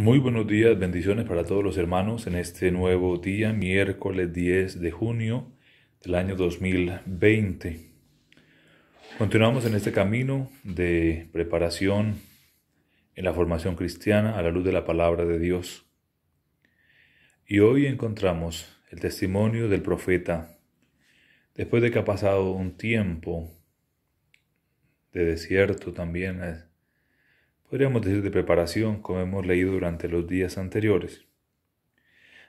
Muy buenos días, bendiciones para todos los hermanos en este nuevo día, miércoles 10 de junio del año 2020. Continuamos en este camino de preparación en la formación cristiana a la luz de la palabra de Dios. Y hoy encontramos el testimonio del profeta, después de que ha pasado un tiempo de desierto también, podríamos decir de preparación, como hemos leído durante los días anteriores.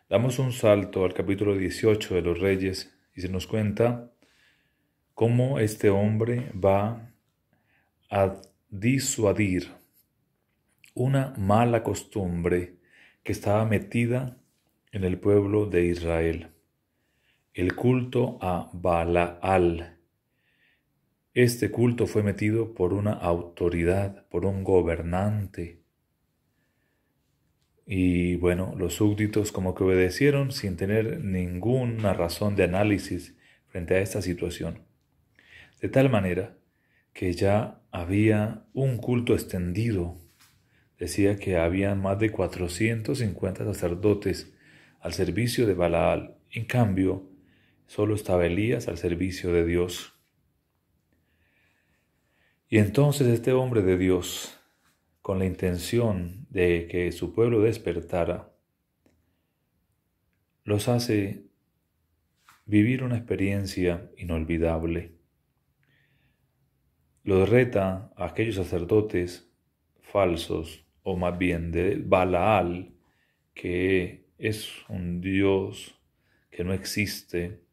Damos un salto al capítulo 18 de los Reyes y se nos cuenta cómo este hombre va a disuadir una mala costumbre que estaba metida en el pueblo de Israel, el culto a Balaal, este culto fue metido por una autoridad, por un gobernante. Y bueno, los súbditos como que obedecieron sin tener ninguna razón de análisis frente a esta situación. De tal manera que ya había un culto extendido. Decía que habían más de 450 sacerdotes al servicio de Balaal. En cambio, solo estaba Elías al servicio de Dios. Y entonces este hombre de Dios, con la intención de que su pueblo despertara, los hace vivir una experiencia inolvidable. Los reta a aquellos sacerdotes falsos, o más bien de Balaal, que es un dios que no existe,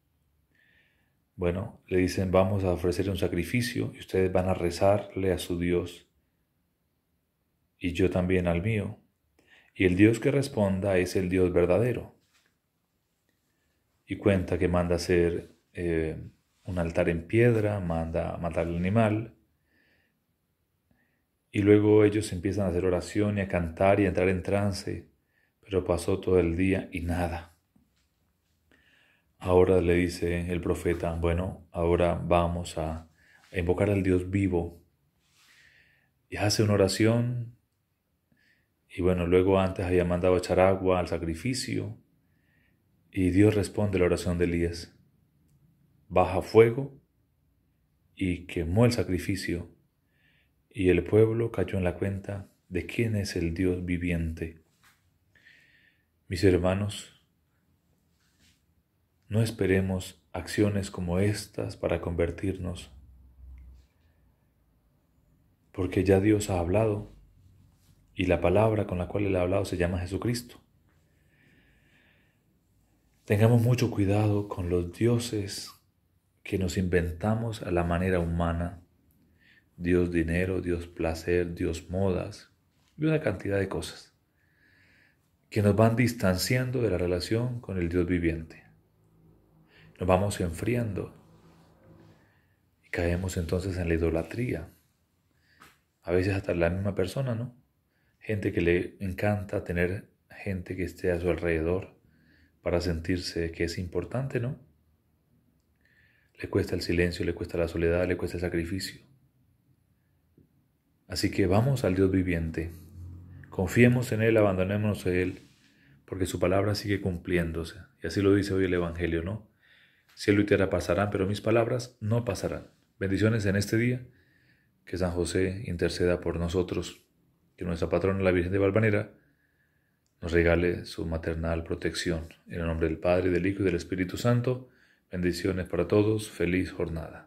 bueno, le dicen vamos a ofrecer un sacrificio y ustedes van a rezarle a su Dios y yo también al mío. Y el Dios que responda es el Dios verdadero. Y cuenta que manda hacer eh, un altar en piedra, manda matar al animal. Y luego ellos empiezan a hacer oración y a cantar y a entrar en trance. Pero pasó todo el día y nada. Ahora le dice el profeta, bueno, ahora vamos a invocar al Dios vivo. Y hace una oración. Y bueno, luego antes había mandado a echar agua al sacrificio. Y Dios responde la oración de Elías. Baja fuego y quemó el sacrificio. Y el pueblo cayó en la cuenta de quién es el Dios viviente. Mis hermanos, no esperemos acciones como estas para convertirnos, porque ya Dios ha hablado y la palabra con la cual Él ha hablado se llama Jesucristo. Tengamos mucho cuidado con los dioses que nos inventamos a la manera humana. Dios dinero, Dios placer, Dios modas y una cantidad de cosas que nos van distanciando de la relación con el Dios viviente nos vamos enfriando y caemos entonces en la idolatría. A veces hasta la misma persona, ¿no? Gente que le encanta tener gente que esté a su alrededor para sentirse que es importante, ¿no? Le cuesta el silencio, le cuesta la soledad, le cuesta el sacrificio. Así que vamos al Dios viviente. Confiemos en Él, abandonémonos a Él, porque su palabra sigue cumpliéndose. Y así lo dice hoy el Evangelio, ¿no? Cielo y tierra pasarán, pero mis palabras no pasarán. Bendiciones en este día. Que San José interceda por nosotros. Que nuestra patrona, la Virgen de Valvanera, nos regale su maternal protección. En el nombre del Padre, del Hijo y del Espíritu Santo. Bendiciones para todos. Feliz jornada.